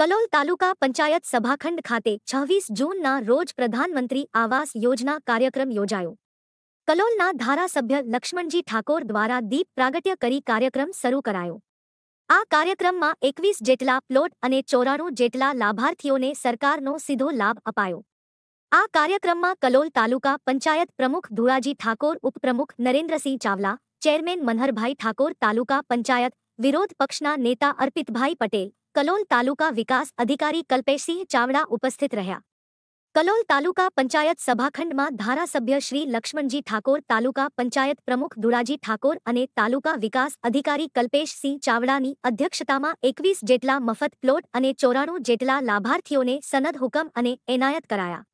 कलोल तालुका पंचायत सभाखंड खाते 26 जून ना रोज प्रधानमंत्री आवास योजना कार्यक्रम યોજાયો કલોલના ધારાસભ્ય लक्ष्मणजी ઠાકોર દ્વારા દીપ પ્રાગટ્ય કરી કાર્યક્રમ શરૂ કરાયો આ કાર્યક્રમમાં 21 જેટલા પ્લોટ અને 94 જેટલા લાભાર્થીઓને સરકારનો સીધો લાભ અપાયો આ કાર્યક્રમમાં કલોલ તાલુકા પંચાયત પ્રમુખ ધુરાજી ઠાકોર ઉપપ્રમુખ નરેન્દ્રસિંહ ચાવલા चेयरमैन મનહરભાઈ ઠાકોર તાલુકા પંચાયત વિરોધ પક્ષના નેતા અરપિતભાઈ પટેલ कलोल तालुका विकास अधिकारी कल्पेश सिंह चावड़ा उपस्थित रहा कलोल तालुका पंचायत सभाखंड में धारासभ्य श्री लक्ष्मणजी ठाकुर तालुका पंचायत प्रमुख दुराजी ठाकुर तालुका विकास अधिकारी कल्पेश सिंह चावड़ा की अध्यक्षता में एकवीस जेटला मफत प्लॉट और चौराणु जेटला लाभार्थी ने सनद हुकम एनायत कराया